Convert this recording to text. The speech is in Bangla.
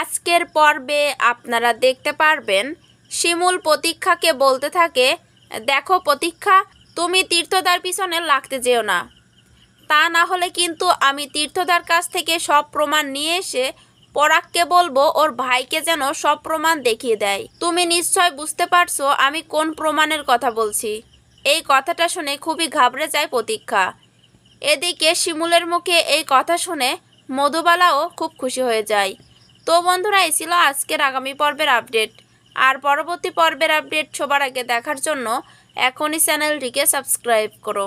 আজকের পর্বে আপনারা দেখতে পারবেন শিমুল প্রতীক্ষাকে বলতে থাকে দেখো প্রতীক্ষা তুমি তীর্থদার পিছনে লাগতে যেও না তা না হলে কিন্তু আমি তীর্থদার কাছ থেকে সব প্রমাণ নিয়ে এসে পরাগকে বলবো ওর ভাইকে যেন সব প্রমাণ দেখিয়ে দেয় তুমি নিশ্চয় বুঝতে পারছো আমি কোন প্রমাণের কথা বলছি এই কথাটা শুনে খুবই ঘাবড়ে যায় প্রতীক্ষা এদিকে শিমুলের মুখে এই কথা শুনে মধুবালাও খুব খুশি হয়ে যায় তো বন্ধুরা এই ছিল আজকের আগামী পর্বের আপডেট আর পরবর্তী পর্বের আপডেট সবার আগে দেখার জন্য এখনই চ্যানেলটিকে সাবস্ক্রাইব করো